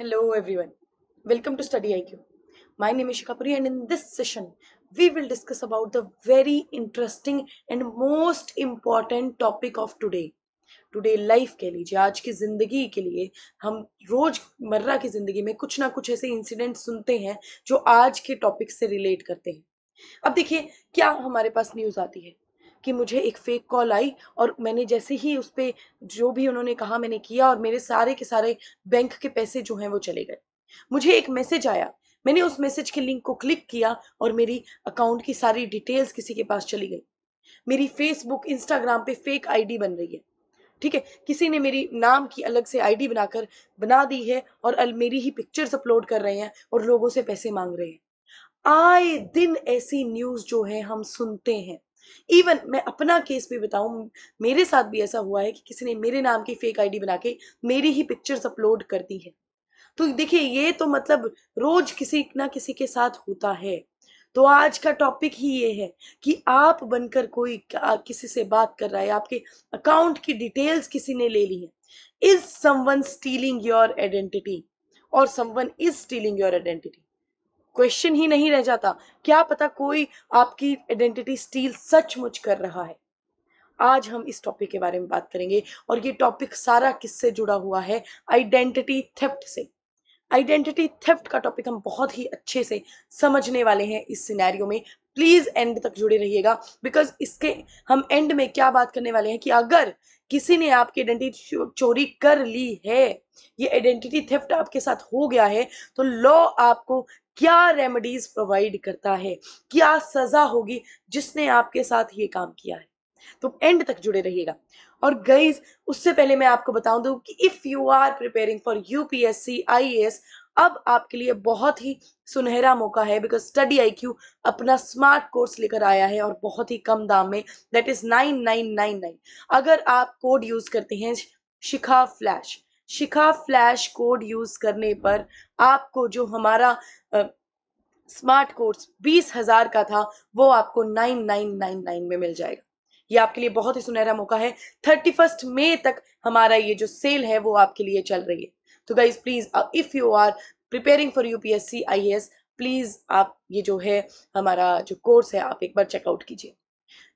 Hello everyone. Welcome to Study IQ. My name is shikapuri and in this session we will discuss about the very interesting and most important topic of today. Today life कह लीजिए आज की ज़िंदगी के लिए हम रोज मर्रा की ज़िंदगी में कुछ ना कुछ ऐसे इंसिडेंट सुनते हैं जो आज के टॉपिक से रिलेट करते हैं अब देखिए क्या हमारे पास न्यूज़ आती है कि मुझे एक फ़ेक कॉल आई और मैंने जैसे ही उस पर जो भी उन्होंने कहा मैंने किया और मेरे सारे के सारे बैंक के पैसे जो हैं वो चले गए मुझे एक मैसेज आया मैंने उस मैसेज के लिंक को क्लिक किया और मेरी अकाउंट की सारी डिटेल्स किसी के पास चली गई मेरी फेसबुक इंस्टाग्राम पे फेक आईडी बन रही है ठीक है किसी ने मेरी नाम की अलग से आईडी बनाकर बना दी है और अल मेरी ही पिक्चर्स अपलोड कर रहे हैं और लोगों से पैसे मांग रहे हैं आए दिन ऐसी न्यूज जो है हम सुनते हैं इवन मैं अपना केस भी बताऊँ मेरे साथ भी ऐसा हुआ है कि किसी ने मेरे नाम की फेक आईडी बना के मेरी ही पिक्चर्स अपलोड कर दी है तो देखिए ये तो मतलब रोज किसी ना किसी के साथ होता है तो आज का टॉपिक ही ये है कि आप बनकर कोई किसी से बात कर रहा है आपके अकाउंट की डिटेल्स किसी ने ले ली है is someone stealing your identity और someone is stealing your identity question ही नहीं रह जाता क्या पता कोई आपकी आइडेंटिटी स्टील सचमुच कर रहा है आज हम इस टॉपिक के बारे में बात करेंगे और ये टॉपिक सारा किससे जुड़ा हुआ है आइडेंटिटी थेफ्ट से आइडेंटिटी थेफ्ट का टॉपिक हम बहुत ही अच्छे से समझने वाले हैं इस सिनेरियो में प्लीज एंड तक जुड़े रहिएगा बिकॉज इसके हम एंड में क्या बात करने वाले हैं कि अगर किसी ने आपकी आइडेंटिटी चोरी कर ली है ये आइडेंटिटी थेफ्ट आपके साथ हो गया है तो लॉ आपको क्या रेमेडीज प्रोवाइड करता है क्या सजा होगी जिसने आपके साथ ये काम किया है तो एंड तक जुड़े रहिएगा और गईज उससे पहले मैं आपको बता दू कि if you are preparing for UPSC I अब आपके लिए बहुत ही सुनहरा मौका है बिकॉज स्टडी आई क्यू अपना स्मार्ट कोर्स लेकर आया है और बहुत ही कम दाम में that is nine nine nine nine अगर आप कोड यूज करते हैं Shikha flash Shikha flash code use करने पर आपको जो हमारा आ, स्मार्ट कोर्स बीस हजार का था वो आपको नाइन नाइन नाइन नाइन में मिल जाएगा ये आपके लिए बहुत ही सुनहरा मौका है थर्टी फर्स्ट मे तक हमारा ये जो सेल है वो आपके लिए चल रही है तो guys please if you are preparing for UPSC IAS please आप ये जो है हमारा जो कोर्स है आप एक बार चेकआउट कीजिए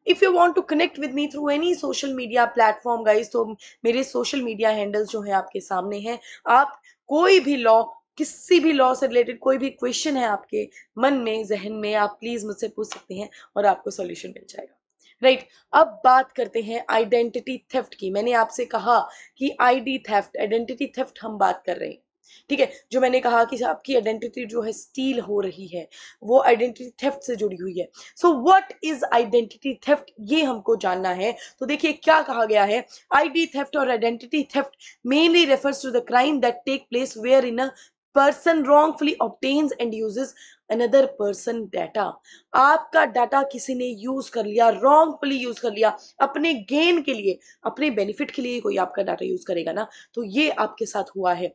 if you want to connect with me through any social media platform guys तो मेरे सोशल मीडिया हैंडल्स जो है आपके सामने हैं आप कोई भी लॉ किसी भी लॉ से रिलेटेड कोई भी क्वेश्चन है आपके मन में जहन में आप प्लीज़ मुझसे पूछ सकते हैं और आपको सोल्यूशन मिल जाएगा राइट right. अब बात करते हैं आइडेंटिटी थेफ्ट की मैंने आपसे कहा कि आईडी थेफ्ट आइडेंटिटी थेफ्ट हम बात कर रहे हैं ठीक है जो मैंने कहा कि आपकी आइडेंटिटी जो है स्टील हो रही है वो आइडेंटिटी थेफ्ट से जुड़ी हुई है so what is identity theft ये हमको जानना है तो देखिए क्या कहा गया है आईडी थेफ्ट और identity theft mainly refers to the crime that take place wherein a person wrongfully obtains and uses another person data आपका डाटा किसी ने यूज कर लिया रॉन्गफुली यूज कर लिया अपने गेन के लिए अपने बेनिफिट के लिए कोई आपका डाटा यूज करेगा ना तो ये आपके साथ हुआ है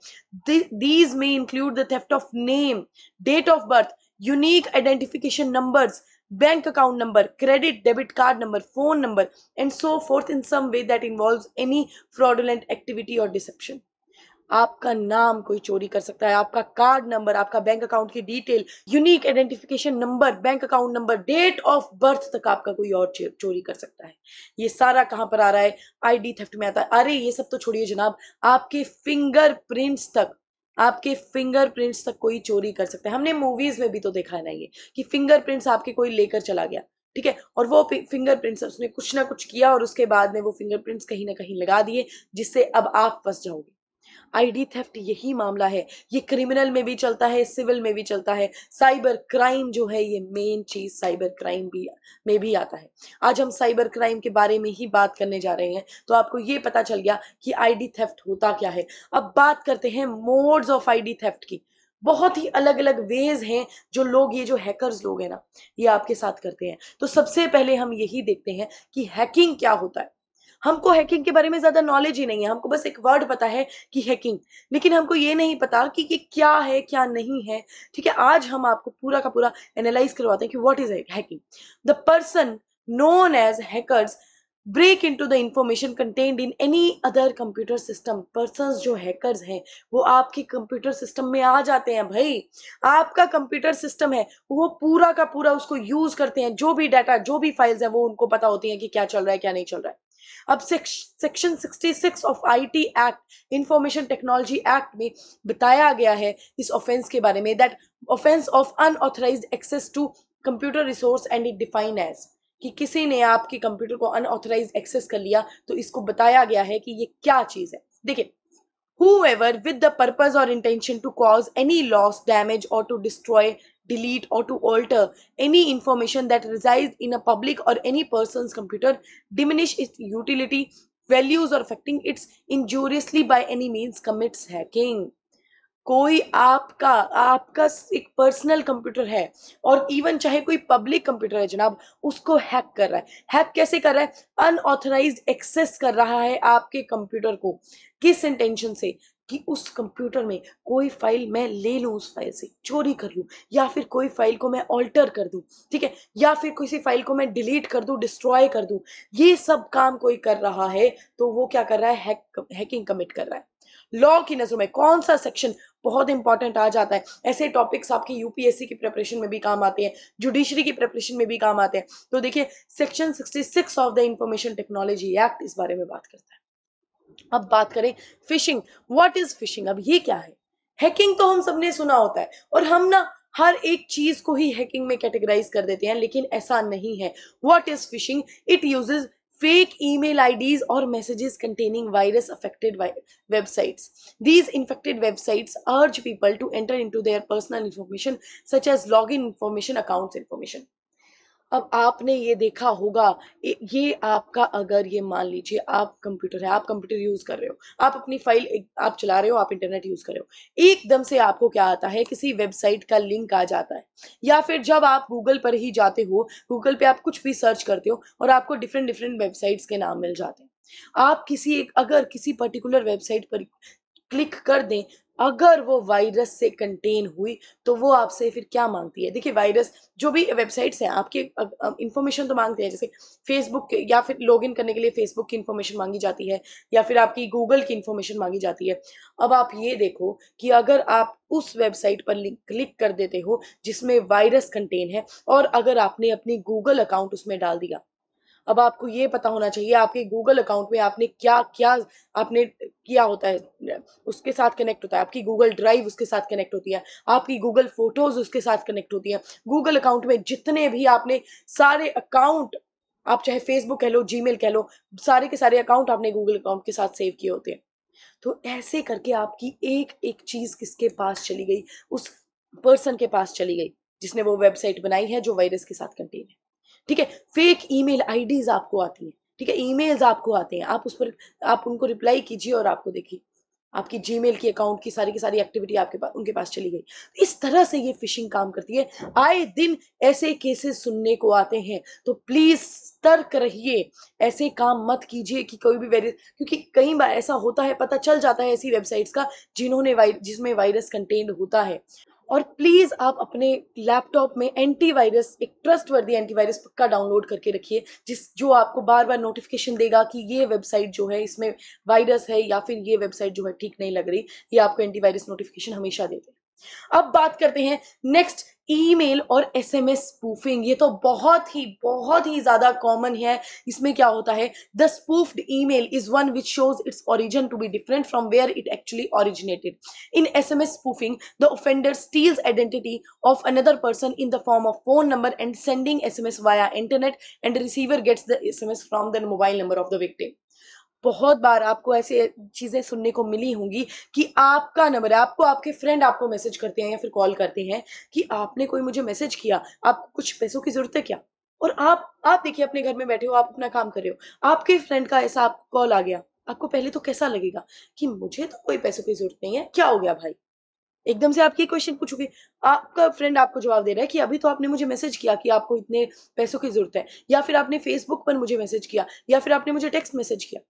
दीज में include the theft of name date of birth unique identification numbers bank account number credit debit card number phone number and so forth in some way that involve any fraudulent activity और deception आपका नाम कोई चोरी कर सकता है आपका card number आपका बैंक अकाउंट की detail unique identification number bank account number date of birth तक आपका कोई और चोरी कर सकता है ये सारा कहां पर आ रहा है आईडी थेफ्ट में आता है अरे ये सब तो छोड़िए जनाब आपके फिंगरप्रिंट्स तक आपके फिंगरप्रिंट्स तक कोई चोरी कर सकता है हमने मूवीज में भी तो देखा है ना ये कि फिंगरप्रिंट्स आपके कोई लेकर चला गया ठीक है और वो फिंगरप्रिंट्स उसने कुछ ना कुछ किया और उसके बाद में वो फिंगरप्रिंट्स कहीं ना कहीं लगा दिए जिससे अब आप फंस जाओगे आईडी थेफ्ट यही मामला है ये क्रिमिनल में भी चलता है सिविल में भी चलता है साइबर क्राइम जो है ये मेन चीज साइबर क्राइम भी में भी आता है आज हम साइबर क्राइम के बारे में ही बात करने जा रहे हैं तो आपको ये पता चल गया कि आईडी थेफ्ट होता क्या है अब बात करते हैं मोड्स ऑफ आईडी थेफ्ट की बहुत ही अलग अलग वेज हैं जो लोग ये जो हैकर्स लोग हैं ना ये आपके साथ करते हैं तो सबसे पहले हम यही देखते हैं कि हैकिंग क्या होता है हमको हैकिंग के बारे में ज्यादा नॉलेज ही नहीं है हमको बस एक वर्ड पता है कि हैकिंग लेकिन हमको ये नहीं पता कि ये क्या है क्या नहीं है ठीक है आज हम आपको पूरा का पूरा एनालाइज करवाते हैं कि what is hacking the person known as hackers break in to the information contained in any other computer system person जो हैकर्स हैं वो आपके कंप्यूटर सिस्टम में आ जाते हैं भाई आपका कंप्यूटर सिस्टम है वो पूरा का पूरा उसको यूज करते हैं जो भी डाटा जो भी फाइल्स हैं वो उनको पता होती है कि क्या चल रहा है क्या नहीं चल रहा है अब section 66 of IT act information technology act में बताया गया है इस ऑफेंस के बारे में that offence of unauthorised access to computer resource and it define as कि किसी ने आपके कंप्यूटर को अनऑथराइज एक्सेस कर लिया तो इसको बताया गया है कि ये क्या चीज़ है देखिए whoever with the purpose और intention to cause any loss damage और to destroy delete or to alter any information that resides in a public or any person's computer diminish its utility values or affecting its injuriously by any means commits hacking कोई आपका आपका एक personal computer है और even चाहे कोई public computer है जनाब उसको हैक कर रहा है हैक कैसे कर रहा है अनऑथराइज एक्सेस कर रहा है आपके कंप्यूटर को किस इंटेंशन से कि उस कंप्यूटर में कोई फाइल मैं ले लूँ उस फाइल से चोरी कर लूँ या फिर कोई फाइल को मैं ऑल्टर कर दूँ ठीक है या फिर किसी फाइल को मैं डिलीट कर दूँ डिस्ट्रॉय कर दूँ ये सब काम कोई कर रहा है तो वो क्या कर रहा है हैक हैकिंग कमिट कर रहा है लॉ की नज़र में कौन सा सेक्शन बहुत इंपॉर्टेंट आ जाता है ऐसे टॉपिक्स आपके यूपीएससी की प्रिपरेशन में भी काम आते हैं जुडिशरी की प्रिपरेशन में भी काम आते हैं तो देखिए section 66 of the information technology act इस बारे में बात करता है अब बात करें फिशिंग व्हाट इज फिशिंग अब ये क्या है हैकिंग तो हम सबने सुना होता है और हम ना हर एक चीज को ही हैकिंग में कैटेगराइज कर देते हैं लेकिन ऐसा नहीं है what is phishing it uses fake email IDs और messages containing virus affected websites these infected websites urge people to enter into their personal information such as log in information accounts information अब आपने ये देखा होगा ये आपका अगर ये मान लीजिए आप कंप्यूटर है आप कंप्यूटर यूज कर रहे हो आप अपनी फाइल आप चला रहे हो आप इंटरनेट यूज कर रहे हो एकदम से आपको क्या आता है किसी वेबसाइट का लिंक आ जाता है या फिर जब आप गूगल पर ही जाते हो गूगल पे आप कुछ भी सर्च करते हो और आपको डिफरेंट डिफरेंट वेबसाइट्स के नाम मिल जाते हैं आप किसी एक अगर किसी पर्टिकुलर वेबसाइट पर क्लिक कर दें अगर वो वायरस से कंटेन हुई तो वो आपसे फिर क्या मांगती है देखिए वायरस जो भी वेबसाइट्स हैं आपके इन्फॉर्मेशन तो मांगते हैं जैसे फेसबुक या फिर लॉग इन करने के लिए फेसबुक की इन्फॉर्मेशन मांगी जाती है या फिर आपकी गूगल की इन्फॉर्मेशन मांगी जाती है अब आप ये देखो कि अगर आप उस वेबसाइट पर लिंक क्लिक कर देते हो जिसमें वायरस कंटेन है और अगर आपने अपनी गूगल अकाउंट उसमें डाल दिया अब आपको ये पता होना चाहिए आपके गूगल अकाउंट में आपने क्या क्या आपने किया होता है उसके साथ कनेक्ट होता है आपकी गूगल ड्राइव उसके साथ कनेक्ट होती है आपकी गूगल फोटोज उसके साथ कनेक्ट होती है गूगल अकाउंट में जितने भी आपने सारे अकाउंट आप चाहे फेसबुक कह लो जीमेल कह लो सारे के सारे अकाउंट आपने गूगल अकाउंट के साथ सेव किए होते हैं तो ऐसे करके आपकी एक एक चीज किसके पास चली गई उस पर्सन के पास चली गई जिसने वो वेबसाइट बनाई है जो वायरस के साथ कंटेन है ठीक है फेक ईमेल आईडीज आपको आती है ठीक है ईमेल्स आपको आते हैं आप उस पर आप उनको रिप्लाई कीजिए और आपको देखिए आपकी जीमेल की अकाउंट की सारी की सारी एक्टिविटी आपके पास उनके पास चली गई इस तरह से ये फिशिंग काम करती है आए दिन ऐसे केसेस सुनने को आते हैं तो प्लीज तर्क रहिए ऐसे काम मत कीजिए कि कोई भी वायरस क्योंकि कई बार ऐसा होता है पता चल जाता है ऐसी वेबसाइट्स का जिन्होंने वाई, जिसमें वायरस कंटेंट होता है और प्लीज़ आप अपने लैपटॉप में एंटीवायरस एक ट्रस्ट वर्दी एंटीवायरस पक्का डाउनलोड करके रखिए जिस जो आपको बार बार नोटिफिकेशन देगा कि ये वेबसाइट जो है इसमें वायरस है या फिर ये वेबसाइट जो है ठीक नहीं लग रही ये आपको एंटीवायरस नोटिफिकेशन हमेशा देते अब बात करते हैं नेक्स्ट ईमेल और एसएमएस स्पूफिंग ये तो बहुत ही बहुत ही ज़्यादा कॉमन है इसमें क्या होता है the spoofed email is one which shows its origin to be different from where it actually originated in SMS spoofing the offender steals identity of another person in the form of phone number and sending SMS via internet and receiver gets the S from the mobile number of the victim बहुत बार आपको ऐसे चीज़ें सुनने को मिली होंगी कि आपका नंबर आपको आपके फ्रेंड आपको मैसेज करते हैं या फिर कॉल करते हैं कि आपने कोई मुझे मैसेज किया आपको कुछ पैसों की ज़रूरत है क्या और आप आप देखिए अपने घर में बैठे हो आप अपना काम कर रहे हो आपके फ्रेंड का ऐसा आपको कॉल आ गया आपको पहले तो कैसा लगेगा कि मुझे तो कोई पैसों की जरूरत नहीं है क्या हो गया भाई एकदम से आपकी क्वेश्चन पूछोगे आपका फ्रेंड आपको जवाब दे रहा है कि अभी तो आपने मुझे मैसेज किया कि आपको इतने पैसों की जरूरत है या फिर आपने फेसबुक पर मुझे मैसेज किया या फिर आपने मुझे टेक्स्ट मैसेज किया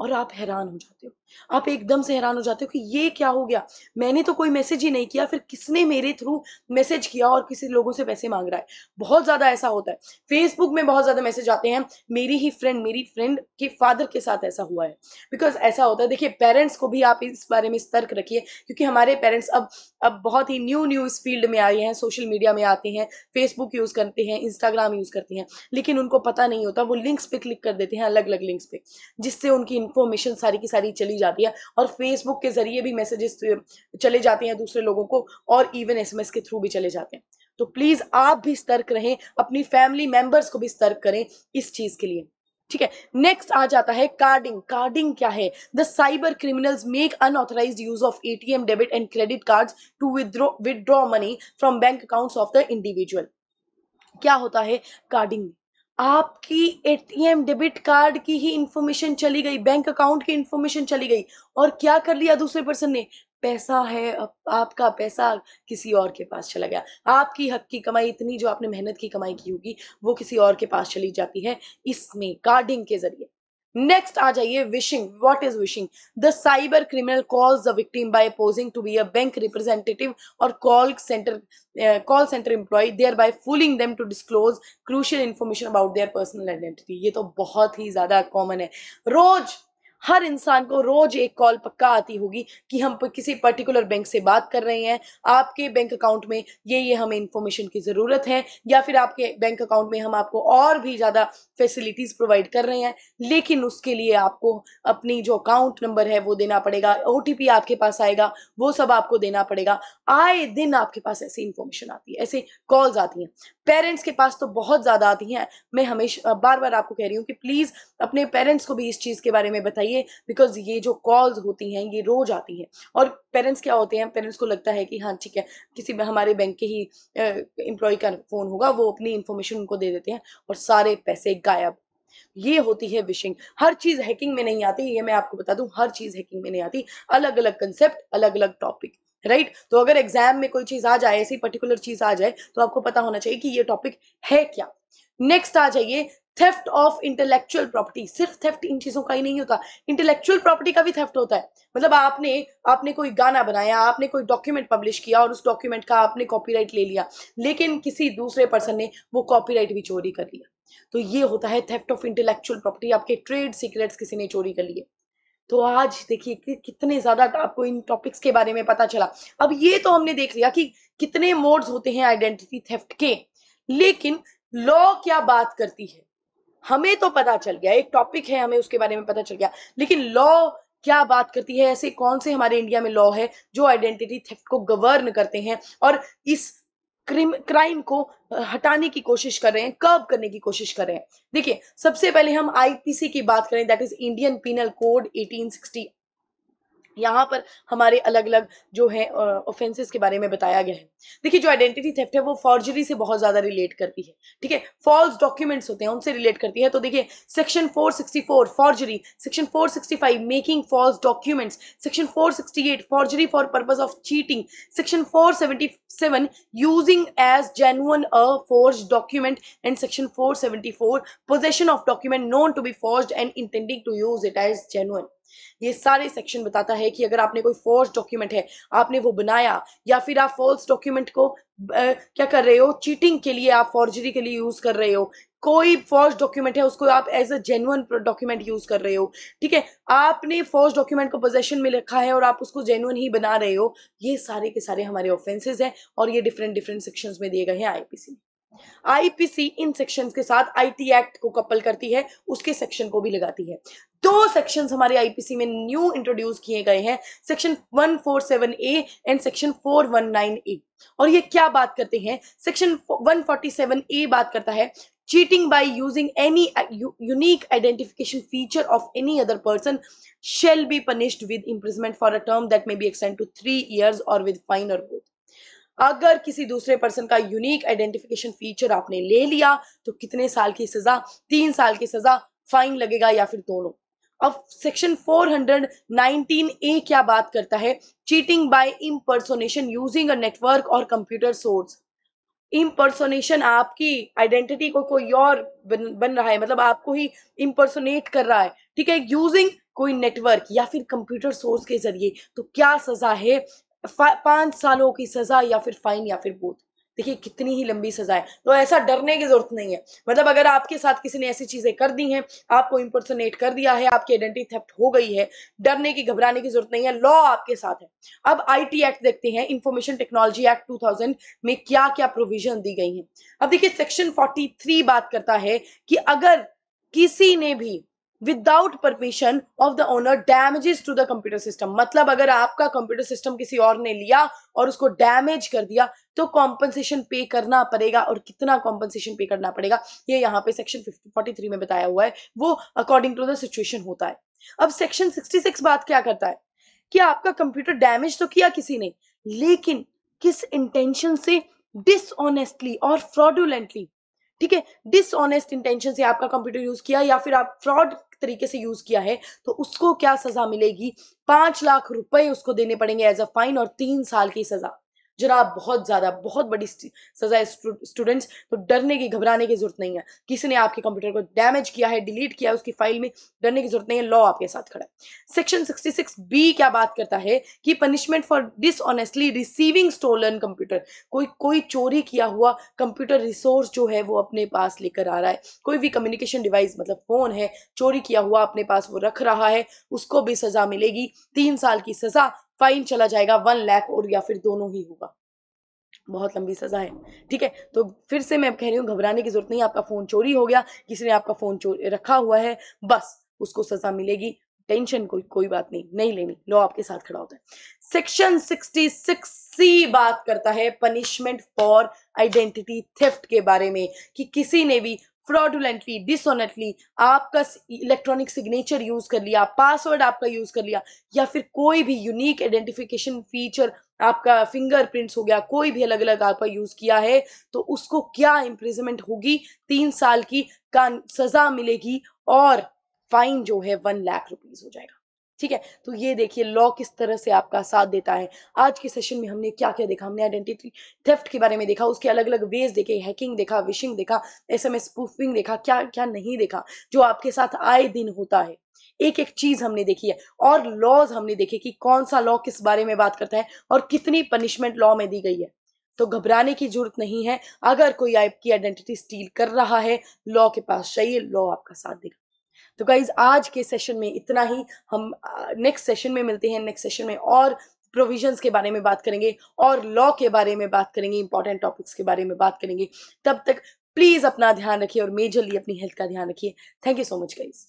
और आप हैरान हो जाते हो आप एकदम से हैरान हो जाते हो कि ये क्या हो गया मैंने तो कोई मैसेज ही नहीं किया फिर किसने मेरे थ्रू मैसेज किया और किसी लोगों से पैसे मांग रहा है बहुत ज़्यादा ऐसा होता है फेसबुक में बहुत ज़्यादा मैसेज आते हैं मेरी ही फ्रेंड मेरी फ्रेंड के फादर के साथ ऐसा हुआ है बिकॉज ऐसा होता है देखिए पेरेंट्स को भी आप इस बारे में सतर्क रखिए क्योंकि हमारे पेरेंट्स अब अब बहुत ही न्यू न्यू इस फील्ड में आए हैं सोशल मीडिया में आते हैं फेसबुक यूज़ करते हैं इंस्टाग्राम यूज़ करते हैं लेकिन उनको पता नहीं होता वो लिंक्स पे क्लिक कर देते हैं अलग अलग लिंक्स पे जिससे उनकी इन्फॉर्मेशन सारी की सारी चली जाती है और फेसबुक के जरिए भी मैसेजेस चले जाते हैं दूसरे लोगों को और इवन एसएमएस के थ्रू भी चले जाते हैं तो प्लीज आप भी सतर्क रहें अपनी फैमिली मेंबर्स को भी सतर्क करें इस चीज के लिए ठीक है नेक्स्ट आ जाता है कार्डिंग कार्डिंग क्या है the cyber criminals make unauthorised use of ATM debit and credit cards to withdraw withdraw money from bank accounts of the individual क्या होता है कार्डिंग आपकी एटीएम डेबिट कार्ड की ही इंफॉर्मेशन चली गई बैंक अकाउंट की इंफॉर्मेशन चली गई और क्या कर लिया दूसरे पर्सन ने पैसा है आपका पैसा किसी और के पास चला गया आपकी हक की कमाई इतनी जो आपने मेहनत की कमाई की होगी वो किसी और के पास चली जाती है इसमें कार्डिंग के जरिए नेक्स्ट आ जाइए vishing what is vishing the cyber criminal calls the victim by posing to be a bank representative और call centre call centre employ thereby fooling them to disclose crucial information about their personal identity ये तो बहुत ही ज्यादा common है रोज हर इंसान को रोज एक call पक्का आती होगी कि हम किसी पर्टिकुलर बैंक से बात कर रहे हैं आपके बैंक अकाउंट में ये ये हमें इंफॉर्मेशन की ज़रूरत है या फिर आपके बैंक अकाउंट में हम आपको और भी ज़्यादा फैसिलिटीज़ प्रोवाइड कर रहे हैं लेकिन उसके लिए आपको अपनी जो अकाउंट नंबर है वो देना पड़ेगा ओ आपके पास आएगा वो सब आपको देना पड़ेगा आए दिन आपके पास ऐसी इंफॉर्मेशन आती है ऐसे कॉल्स आती हैं पेरेंट्स के पास तो बहुत ज़्यादा आती हैं मैं हमेशा बार बार आपको कह रही हूँ कि प्लीज़ अपने पेरेंट्स को भी इस चीज़ के बारे में बताइए चाहिए बिकॉज ये जो कॉल्स होती हैं ये रोज आती हैं और पेरेंट्स क्या होते हैं पेरेंट्स को लगता है कि हाँ ठीक है किसी हमारे बैंक के ही एम्प्लॉय का फ़ोन होगा वो अपनी इन्फॉर्मेशन उनको दे देते हैं और सारे पैसे गायब ये होती है विशिंग हर चीज हैकिंग में नहीं आती ये मैं आपको बता दूं हर चीज हैकिंग में नहीं आती अलग अलग कंसेप्ट अलग अलग टॉपिक राइट right? तो अगर एग्जाम में कोई चीज आ जाए ऐसी पर्टिकुलर चीज आ जाए तो आपको पता होना चाहिए कि ये टॉपिक है क्या नेक्स्ट आ जाइए थेफ्ट ऑफ इंटेलेक्चुअल प्रॉपर्टी सिर्फ थेफ्ट इन चीजों का ही नहीं होता इंटेलेक्चुअल प्रॉपर्टी का भी थेफ्ट होता है मतलब आपने आपने कोई गाना बनाया आपने कोई डॉक्यूमेंट पब्लिश किया और उस डॉक्यूमेंट का आपने कॉपीराइट ले लिया लेकिन किसी दूसरे पर्सन ने वो कॉपीराइट भी चोरी कर लिया तो ये होता है थेफ्ट ऑफ इंटेलेक्चुअल प्रॉपर्टी आपके ट्रेड सीक्रेट्स किसी ने चोरी कर लिए तो आज देखिए कि कितने ज़्यादा आपको इन टॉपिक्स के बारे में पता चला अब ये तो हमने देख लिया कि कितने मोड्स होते हैं आइडेंटिटी थेफ्ट के लेकिन लॉ क्या बात करती है हमें तो पता चल गया एक टॉपिक है हमें उसके बारे में पता चल गया लेकिन लॉ क्या बात करती है ऐसे कौन से हमारे इंडिया में लॉ है जो आइडेंटिटी थेफ्ट को गवर्न करते हैं और इस क्रिम क्राइम को हटाने की कोशिश कर रहे हैं कब करने की कोशिश कर रहे हैं देखिए सबसे पहले हम आईपीसी की बात करें that is Indian penal code यहाँ पर हमारे अलग अलग जो है ऑफेंसेस के बारे में बताया गया है देखिए जो आइडेंटिटी थेफ्ट है वो फॉर्जरी से बहुत ज़्यादा रिलेट करती है ठीक है फॉल्स डॉक्यूमेंट्स होते हैं उनसे रिलेट करती है तो देखिए section 464 forgery section 465 making false documents section 468 forgery for purpose of cheating section four using as genuine a forge document and section four possession of document known to be forge and intending to use it as genuine ये सारे section बताता है कि अगर आपने कोई force document है आपने वो बनाया या फिर आप फॉल्स डॉक्यूमेंट को आ, क्या कर रहे हो चीटिंग के लिए आप फॉर्जरी के लिए यूज कर रहे हो कोई फॉर्ज डॉक्यूमेंट है उसको आप as a genuine document use कर रहे हो ठीक है आपने फॉर्ज डॉक्यूमेंट को पोजेशन में रखा है और आप उसको जेन्युन ही बना रहे हो ये सारे के सारे हमारे ऑफेंसेज हैं और ये डिफरेंट डिफरेंट सेक्शंस में दिए गए हैं आईपीसी आईपीसी इन सेक्शंस के साथ आईटी एक्ट को कपल करती है उसके सेक्शन को भी लगाती है दो सेक्शंस हमारे आईपीसी में न्यू इंट्रोड्यूस किए गए हैं section 147 A and section 419 A और ये क्या बात करते हैं सेक्शन 147 ए बात करता है cheating by using any unique identification feature of any other person shall be punished with imprisonment for a term that may be extend to three years और विद फाइन और बोथ अगर किसी दूसरे पर्सन का unique identification feature आपने ले लिया तो कितने साल की सजा तीन साल की सजा फाइन लगेगा या फिर दोनों अब सेक्शन 419 ए क्या बात करता है cheating by impersonation using a network और कंप्यूटर सोर्स इम्पर्सोनेशन आपकी आइडेंटिटी को कोई और बन, बन रहा है मतलब आपको ही इम्पर्सोनेट कर रहा है ठीक है यूजिंग कोई नेटवर्क या फिर कंप्यूटर सोर्स के जरिए तो क्या सजा है पांच सालों की सज़ा या फिर फाइन या फिर बोध देखिए कितनी ही लंबी सजा है तो ऐसा डरने की जरूरत नहीं है मतलब अगर आपके साथ किसी ने ऐसी चीजें कर दी हैं आपको इम्पोर्सोनेट कर दिया है आपकी आइडेंटिटी थेफ्ट हो गई है डरने की घबराने की जरूरत नहीं है लॉ आपके साथ है अब आईटी एक्ट देखते हैं इंफॉर्मेशन टेक्नोलॉजी एक्ट 2000 में क्या क्या प्रोविजन दी गई है अब देखिए सेक्शन फोर्टी बात करता है कि अगर किसी ने भी without permission of the owner damages to the computer system मतलब अगर आपका कंप्यूटर सिस्टम किसी और ने लिया और उसको डैमेज कर दिया तो कॉम्पनसेशन पे करना पड़ेगा और कितना कॉम्पनसेशन पे करना पड़ेगा ये यहाँ पे सेक्शन फोर्टी थ्री में बताया हुआ है वो अकॉर्डिंग टू द सिचुएशन होता है अब सेक्शन सिक्सटी सिक्स बात क्या करता है कि आपका कंप्यूटर डैमेज तो किया किसी ने लेकिन किस इंटेंशन से डिसऑनेस्टली और फ्रॉडुलेंटली ठीक है डिसऑनेस्ट इंटेंशन से आपका कंप्यूटर यूज किया या फिर आप फ्रॉड तरीके से यूज किया है तो उसको क्या सजा मिलेगी पांच लाख रुपए उसको देने पड़ेंगे एज अ फाइन और तीन साल की सजा जनाब बहुत ज़्यादा बहुत बड़ी सज़ा है स्टूडेंट्स तो डरने की घबराने की जरूरत नहीं है किसी ने आपके कंप्यूटर को डैमेज किया है डिलीट किया है उसकी फाइल में डरने की जरूरत नहीं है लॉ आपके साथ खड़ा है सेक्शन 66 बी क्या बात करता है कि punishment for dishonestly receiving stolen computer कोई कोई चोरी किया हुआ कंप्यूटर रिसोर्स जो है वो अपने पास लेकर आ रहा है कोई भी कम्युनिकेशन डिवाइस मतलब फोन है चोरी किया हुआ अपने पास वो रख रहा है उसको भी सजा मिलेगी तीन साल की सजा फाइन चला जाएगा वन लैख और या फिर दोनों ही होगा बहुत लंबी सजा है ठीक है तो फिर से मैं कह रही हूँ घबराने की जरूरत नहीं आपका फोन चोरी हो गया किसी ने आपका फोन रखा हुआ है बस उसको सजा मिलेगी टेंशन कोई कोई बात नहीं नहीं लेनी लो आपके साथ खड़ा होता है सेक्शन 66 सी बात करता है पनिशमेंट फॉर आइडेंटिटी थेफ्ट के बारे में कि किसी ने भी फ्रॉडुलेंटली डिसऑनेटली आपका इलेक्ट्रॉनिक सिग्नेचर यूज कर लिया पासवर्ड आपका यूज कर लिया या फिर कोई भी यूनिक आइडेंटिफिकेशन फीचर आपका फिंगरप्रिंट्स हो गया कोई भी अलग अलग आपका यूज किया है तो उसको क्या इम्प्रिजमेंट होगी तीन साल की का सजा मिलेगी और फाइन जो है वन लाख रुपीज हो जाएगा ठीक है तो ये देखिए लॉ किस तरह से आपका साथ देता है आज के सेशन में हमने क्या क्या देखा हमने आइडेंटिटी थेफ्ट के बारे में देखा उसके अलग अलग वेज देखे हैकिंग देखा विशिंग देखा एस एम देखा क्या क्या नहीं देखा जो आपके साथ आए दिन होता है एक एक चीज हमने देखी है और लॉज हमने देखे कि कौन सा लॉ किस बारे में बात करता है और कितनी पनिशमेंट लॉ में दी गई है तो घबराने की जरूरत नहीं है अगर कोई आपकी आइडेंटिटी स्टील कर रहा है लॉ के पास चाहिए लॉ आपका साथ देगा तो गाइज आज के सेशन में इतना ही हम नेक्स्ट सेशन में मिलते हैं नेक्स्ट सेशन में और प्रोविजंस के बारे में बात करेंगे और लॉ के बारे में बात करेंगे इंपॉर्टेंट टॉपिक्स के बारे में बात करेंगे तब तक प्लीज़ अपना ध्यान रखिए और मेजरली अपनी हेल्थ का ध्यान रखिए thank you so much guys